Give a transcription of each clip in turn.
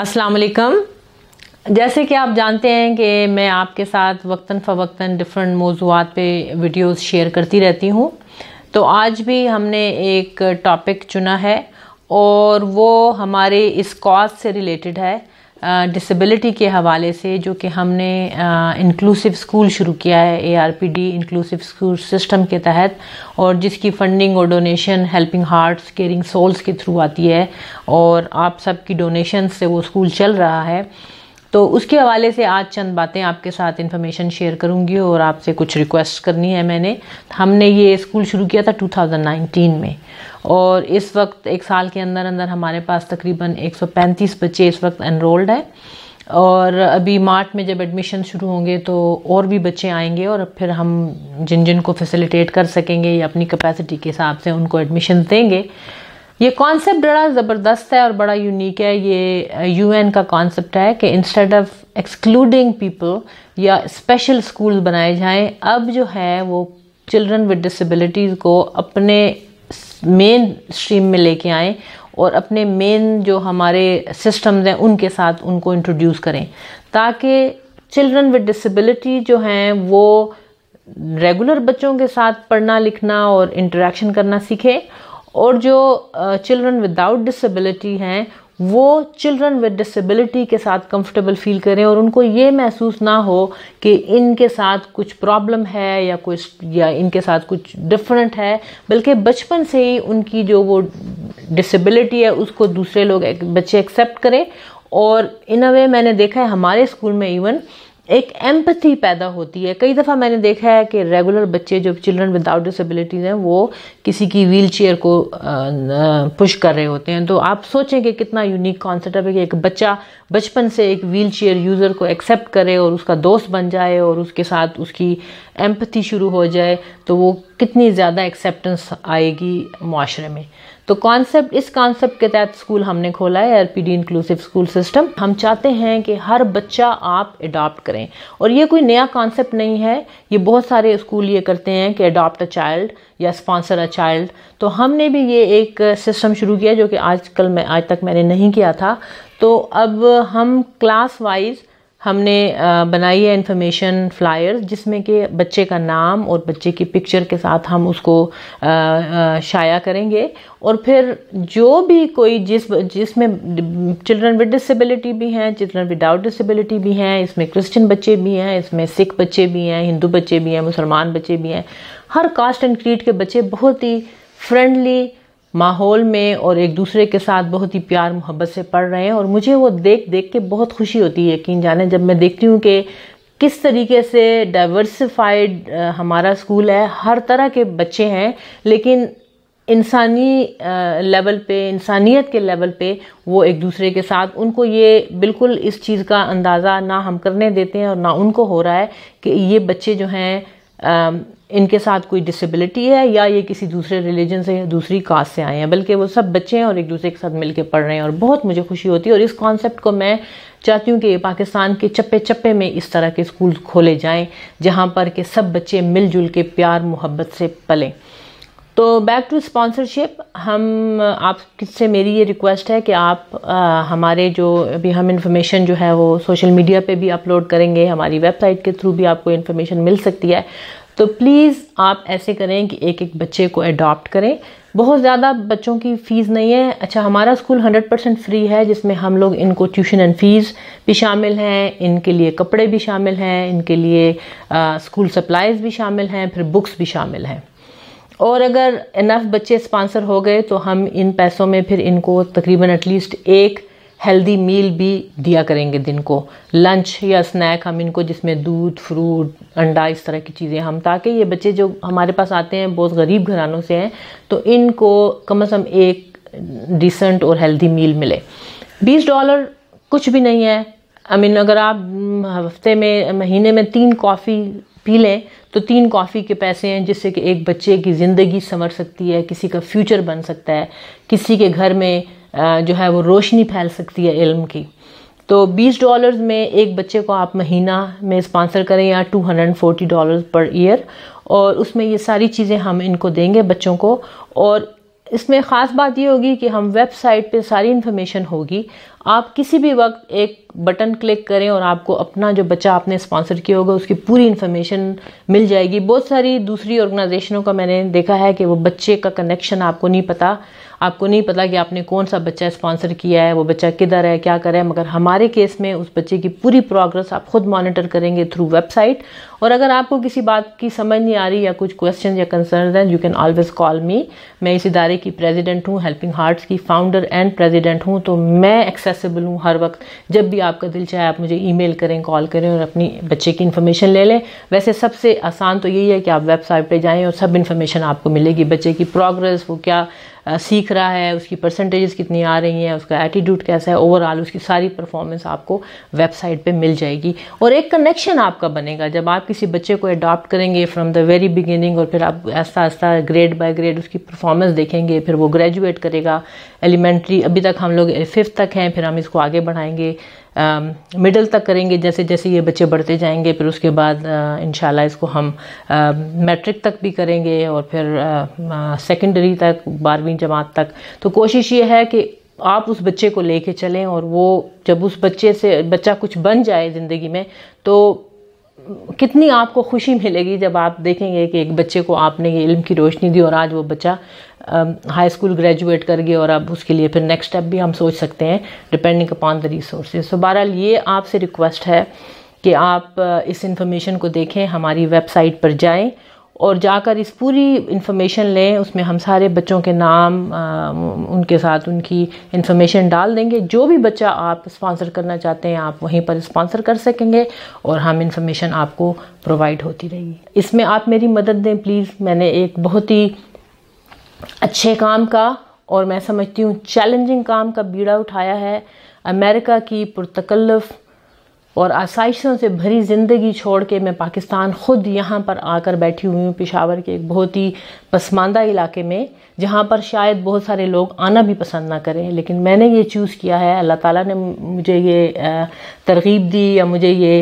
अस्सलाम वालेकुम जैसे कि आप जानते हैं कि मैं आपके साथ वक्ता फ़वक्ता डिफरेंट मौजूद पे वीडियोस शेयर करती रहती हूँ तो आज भी हमने एक टॉपिक चुना है और वो हमारे इस कॉज से रिलेटेड है डिसेबिलिटी के हवाले से जो कि हमने इंक्लूसिव स्कूल शुरू किया है एआरपीडी इंक्लूसिव स्कूल सिस्टम के तहत और जिसकी फंडिंग और donation Helping Hearts caring souls के थ्रू आती है और आप सबकी डोनेशन से वो स्कूल चल रहा है तो उसके हवाले से आज चंद बातें आपके साथ इन्फॉर्मेशन शेयर करूंगी और आपसे कुछ रिक्वेस्ट करनी है मैंने हमने ये स्कूल शुरू किया था 2019 में और इस वक्त एक साल के अंदर अंदर हमारे पास तकरीबन 135 बच्चे इस वक्त एनरोल्ड है और अभी मार्च में जब एडमिशन शुरू होंगे तो और भी बच्चे आएंगे और फिर हम जिन जिन को फैसिलिटेट कर सकेंगे या अपनी कैपेसिटी के हिसाब से उनको एडमिशन देंगे ये कॉन्सेप्ट बड़ा ज़बरदस्त है और बड़ा यूनिक है ये यूएन uh, का कॉन्सेप्ट है कि इंस्टेड ऑफ एक्सक्लूडिंग पीपल या स्पेशल स्कूल बनाए जाएं अब जो है वो चिल्ड्रन विद डिसेबिलिटीज़ को अपने मेन स्ट्रीम में लेके आए और अपने मेन जो हमारे सिस्टम्स हैं उनके साथ उनको इंट्रोड्यूस करें ताकि चिल्ड्रन विद डिसेबिलिटी जो हैं वो रेगुलर बच्चों के साथ पढ़ना लिखना और इंटरेक्शन करना सीखें और जो चिल्ड्रन विदाउट डिसेबिलिटी हैं वो चिल्ड्रन विद डिसेबिलिटी के साथ कंफर्टेबल फील करें और उनको ये महसूस ना हो कि इनके साथ कुछ प्रॉब्लम है या कुछ या इनके साथ कुछ डिफरेंट है बल्कि बचपन से ही उनकी जो वो डिसेबिलिटी है उसको दूसरे लोग बच्चे एक्सेप्ट करें और इन अ वे मैंने देखा है हमारे स्कूल में इवन एक एम्पथी पैदा होती है कई दफ़ा मैंने देखा है कि रेगुलर बच्चे जो चिल्ड्रन विदाउट डिसेबिलिटीज़ हैं वो किसी की व्हील चेयर को पुश कर रहे होते हैं तो आप सोचें कि कितना यूनिक कॉन्सेप्ट है कि एक बच्चा बचपन से एक व्हील चेयर यूज़र को एक्सेप्ट करे और उसका दोस्त बन जाए और उसके साथ उसकी एम्पथी शुरू हो जाए तो वो कितनी ज़्यादा एक्सेप्टेंस आएगी माशरे में तो कॉन्सेप्ट इस कॉन्सेप्ट के तहत स्कूल हमने खोला है एलपीडी इंक्लूसिव स्कूल सिस्टम हम चाहते हैं कि हर बच्चा आप अडॉप्ट करें और ये कोई नया कॉन्सेप्ट नहीं है ये बहुत सारे स्कूल ये करते हैं कि अडॉप्ट अ चाइल्ड या स्पॉन्सर अ चाइल्ड तो हमने भी ये एक सिस्टम शुरू किया जो कि आजकल मैं आज तक मैंने नहीं किया था तो अब हम क्लास वाइज़ हमने बनाई है इन्फॉर्मेशन फ्लायर्स जिसमें कि बच्चे का नाम और बच्चे की पिक्चर के साथ हम उसको शाया करेंगे और फिर जो भी कोई जिस जिसमें चिल्ड्रन विद डिसेबिलिटी भी हैं चिल्ड्रन विदाउट डिसेबिलिटी भी हैं इसमें क्रिश्चियन बच्चे भी हैं इसमें सिख बच्चे भी हैं हिंदू बच्चे भी हैं मुसलमान बच्चे भी हैं हर कास्ट एंड क्रीड के बच्चे बहुत ही फ्रेंडली माहौल में और एक दूसरे के साथ बहुत ही प्यार मोहब्बत से पढ़ रहे हैं और मुझे वो देख देख के बहुत खुशी होती है यकीन जाने जब मैं देखती हूँ कि किस तरीके से डाइवर्सिफाइड हमारा स्कूल है हर तरह के बच्चे हैं लेकिन इंसानी लेवल पे इंसानियत के लेवल पे वो एक दूसरे के साथ उनको ये बिल्कुल इस चीज़ का अंदाज़ा ना हम करने देते हैं और ना उनको हो रहा है कि ये बच्चे जो हैं Um, इनके साथ कोई डिसेबिलिटी है या ये किसी दूसरे रिलीजन से या दूसरी कास्ट से आए हैं बल्कि वो सब बच्चे हैं और एक दूसरे के साथ मिलकर पढ़ रहे हैं और बहुत मुझे खुशी होती है और इस कॉन्सेप्ट को मैं चाहती हूँ कि पाकिस्तान के चप्पे चप्पे में इस तरह के स्कूल खोले जाएं जहाँ पर के सब बच्चे मिलजुल के प्यार मोहब्बत से पलें तो बैक टू स्पॉन्सरशिप हम आप किससे मेरी ये रिक्वेस्ट है कि आप आ, हमारे जो अभी हम इन्फॉर्मेशन जो है वो सोशल मीडिया पे भी अपलोड करेंगे हमारी वेबसाइट के थ्रू भी आपको इन्फॉर्मेशन मिल सकती है तो प्लीज़ आप ऐसे करें कि एक एक बच्चे को अडॉप्ट करें बहुत ज़्यादा बच्चों की फ़ीस नहीं है अच्छा हमारा स्कूल 100 परसेंट फ्री है जिसमें हम लोग इनको ट्यूशन एंड फ़ीस भी शामिल हैं इनके लिए कपड़े भी शामिल हैं इनके लिए आ, स्कूल सप्लाइज़ भी शामिल हैं फिर बुक्स भी शामिल हैं और अगर इनफ बच्चे स्पॉन्सर हो गए तो हम इन पैसों में फिर इनको तकरीबन एटलीस्ट एक हेल्दी मील भी दिया करेंगे दिन को लंच या स्नैक हम इनको जिसमें दूध फ्रूट अंडा इस तरह की चीज़ें हम ताकि ये बच्चे जो हमारे पास आते हैं बहुत गरीब घरानों से हैं तो इनको कम से कम एक डिसेंट और हेल्दी मील मिले बीस डॉलर कुछ भी नहीं है आई I मीन mean, अगर आप हफ्ते में महीने में तीन कॉफ़ी पी लें तो तीन कॉफ़ी के पैसे हैं जिससे कि एक बच्चे की ज़िंदगी संवर सकती है किसी का फ्यूचर बन सकता है किसी के घर में जो है वो रोशनी फैल सकती है इल्म की तो 20 डॉलर्स में एक बच्चे को आप महीना में स्पॉन्सर करें या 240 डॉलर्स पर ईयर और उसमें ये सारी चीज़ें हम इनको देंगे बच्चों को और इसमें ख़ास बात ये होगी कि हम वेबसाइट पे सारी इन्फॉर्मेशन होगी आप किसी भी वक्त एक बटन क्लिक करें और आपको अपना जो बच्चा आपने स्पॉन्सर किया होगा उसकी पूरी इन्फॉर्मेशन मिल जाएगी बहुत सारी दूसरी ऑर्गेनाइजेशनों का मैंने देखा है कि वो बच्चे का कनेक्शन आपको नहीं पता आपको नहीं पता कि आपने कौन सा बच्चा स्पॉन्सर किया है वो बच्चा किधर है क्या करे है मगर हमारे केस में उस बच्चे की पूरी प्रोग्रेस आप खुद मॉनिटर करेंगे थ्रू वेबसाइट और अगर आपको किसी बात की समझ नहीं आ रही या कुछ क्वेश्चन या कंसर्न हैं you can always call me मैं इस इदारे की प्रेजिडेंट हूँ हेल्पिंग हार्ट्स की फाउंडर एंड प्रेजिडेंट हूँ तो मैं एक्सेस एक्सेसिबल हूँ हर वक्त जब भी आपका दिल चाहे आप मुझे ई करें कॉल करें और अपनी बच्चे की इन्फॉर्मेशन ले लें वैसे सबसे आसान तो यही है कि आप वेबसाइट पर जाएँ और सब इन्फॉर्मेशन आपको मिलेगी बच्चे की प्रोग्रेस वो क्या सीख रहा है उसकी परसेंटेजेस कितनी आ रही हैं उसका एटीट्यूड कैसा है ओवरऑल उसकी सारी परफॉर्मेंस आपको वेबसाइट पे मिल जाएगी और एक कनेक्शन आपका बनेगा जब आप किसी बच्चे को अडॉप्ट करेंगे फ्रॉम द वेरी बिगिनिंग और फिर आप ऐसा आस्ता ग्रेड बाय ग्रेड उसकी परफॉर्मेंस देखेंगे फिर वो ग्रेजुएट करेगा एलिमेंट्री अभी तक हम लोग फिफ्थ तक हैं फिर हम इसको आगे बढ़ाएंगे मिडल तक करेंगे जैसे जैसे ये बच्चे बढ़ते जाएंगे फिर उसके बाद इन इसको हम मैट्रिक तक भी करेंगे और फिर सेकेंडरी तक बारहवीं जमात तक तो कोशिश ये है कि आप उस बच्चे को लेके चलें और वो जब उस बच्चे से बच्चा कुछ बन जाए ज़िंदगी में तो कितनी आपको खुशी मिलेगी जब आप देखेंगे कि एक बच्चे को आपने ये इल्म की रोशनी दी और आज वो बच्चा हाई स्कूल ग्रेजुएट कर गए और अब उसके लिए फिर नेक्स्ट स्टेप भी हम सोच सकते हैं depending upon the resources so बहरहाल ये आपसे रिक्वेस्ट है कि आप इस इंफॉर्मेशन को देखें हमारी वेबसाइट पर जाएं और जाकर इस पूरी इन्फॉर्मेशन लें उसमें हम सारे बच्चों के नाम आ, उनके साथ उनकी इन्फॉर्मेशन डाल देंगे जो भी बच्चा आप स्पॉन्सर करना चाहते हैं आप वहीं पर स्पॉन्सर कर सकेंगे और हम इन्फॉर्मेशन आपको प्रोवाइड होती रहेगी इसमें आप मेरी मदद दें प्लीज़ मैंने एक बहुत ही अच्छे काम का और मैं समझती हूँ चैलेंजिंग काम का बीड़ा उठाया है अमेरिका की पुरतकल्लफ़ और आसाइशों से भरी ज़िंदगी छोड़ के मैं पाकिस्तान ख़ुद यहाँ पर आकर बैठी हुई हूँ पिशावर के एक बहुत ही पसमानदा इलाके में जहाँ पर शायद बहुत सारे लोग आना भी पसंद ना करें लेकिन मैंने ये चूज़ किया है अल्लाह ताला ने मुझे ये तरगीब दी या मुझे ये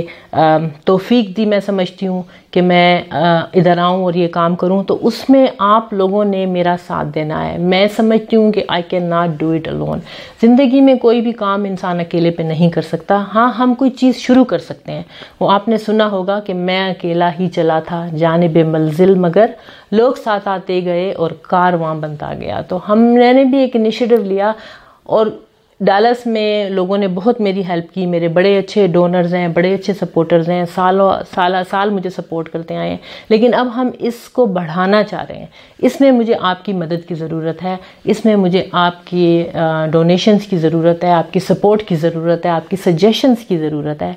तोफ़ी दी मैं समझती हूँ कि मैं इधर आऊँ और ये काम करूँ तो उसमें आप लोगों ने मेरा साथ देना है मैं समझती हूँ कि I can not do it alone ज़िंदगी में कोई भी काम इंसान अकेले पर नहीं कर सकता हाँ हम कोई चीज़ शुरू कर सकते हैं वो आपने सुना होगा कि मैं अकेला ही चला था जाने मंजिल मगर लोग साथ आते गए और कार वहाँ बनता गया तो हम मैंने भी एक इनिशिएटिव लिया और डालस में लोगों ने बहुत मेरी हेल्प की मेरे बड़े अच्छे डोनर्स हैं बड़े अच्छे सपोर्टर्स हैं सालों साल साल मुझे सपोर्ट करते आए हैं लेकिन अब हम इसको बढ़ाना चाह रहे हैं इसमें मुझे आपकी मदद की ज़रूरत है इसमें मुझे आपकी डोनेशंस की ज़रूरत है आपकी सपोर्ट की ज़रूरत है आपकी सजेशंस की ज़रूरत है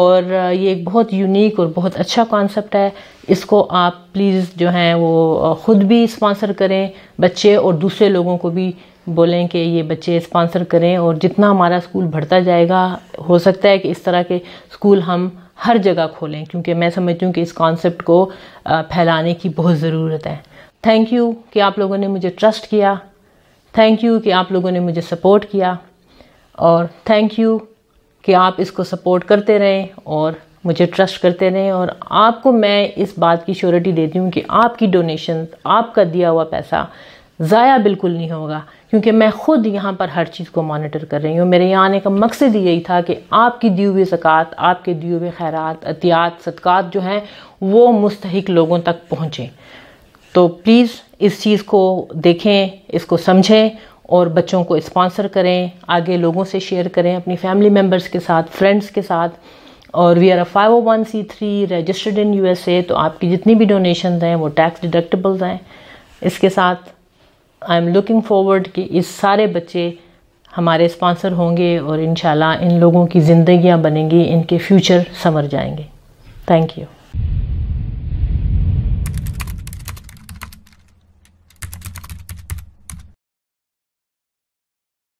और ये एक बहुत यूनिक और बहुत अच्छा कॉन्सेप्ट है इसको आप प्लीज़ जो हैं वो ख़ुद भी स्पॉन्सर करें बच्चे और दूसरे लोगों को भी बोलें कि ये बच्चे स्पॉन्सर करें और जितना हमारा स्कूल बढ़ता जाएगा हो सकता है कि इस तरह के स्कूल हम हर जगह खोलें क्योंकि मैं समझती हूँ कि इस कॉन्सेप्ट को फैलाने की बहुत ज़रूरत है थैंक यू कि आप लोगों ने मुझे ट्रस्ट किया थैंक यू कि आप लोगों ने मुझे सपोर्ट किया और थैंक यू कि आप इसको सपोर्ट करते रहें और मुझे ट्रस्ट करते रहें और आपको मैं इस बात की श्योरिटी देती हूँ कि आपकी डोनेशन आपका दिया हुआ पैसा ज़ाया बिल्कुल नहीं होगा क्योंकि मैं ख़ुद यहाँ पर हर चीज़ को मॉनिटर कर रही हूँ मेरे यहाँ आने का मकसद ही यही था कि आपकी दी हुई सकात आपके दिए हुए खैरत अतियात सदक़ात जो हैं वो मुस्तक लोगों तक पहुँचें तो प्लीज़ इस चीज़ को देखें इसको समझें और बच्चों को इस्पॉन्सर करें आगे लोगों से शेयर करें अपनी फैमिली मेम्बर्स के साथ फ्रेंड्स के साथ और we are a five one C three registered in U S A तो आपकी जितनी भी डोनेशन हैं वो टैक्स डिडक्टेबल्स हैं इसके साथ आई एम लुकिंग फॉरवर्ड कि इस सारे बच्चे हमारे स्पॉन्सर होंगे और इन इन लोगों की ज़िंदियाँ बनेंगी इनके फ्यूचर समर जाएंगे थैंक यू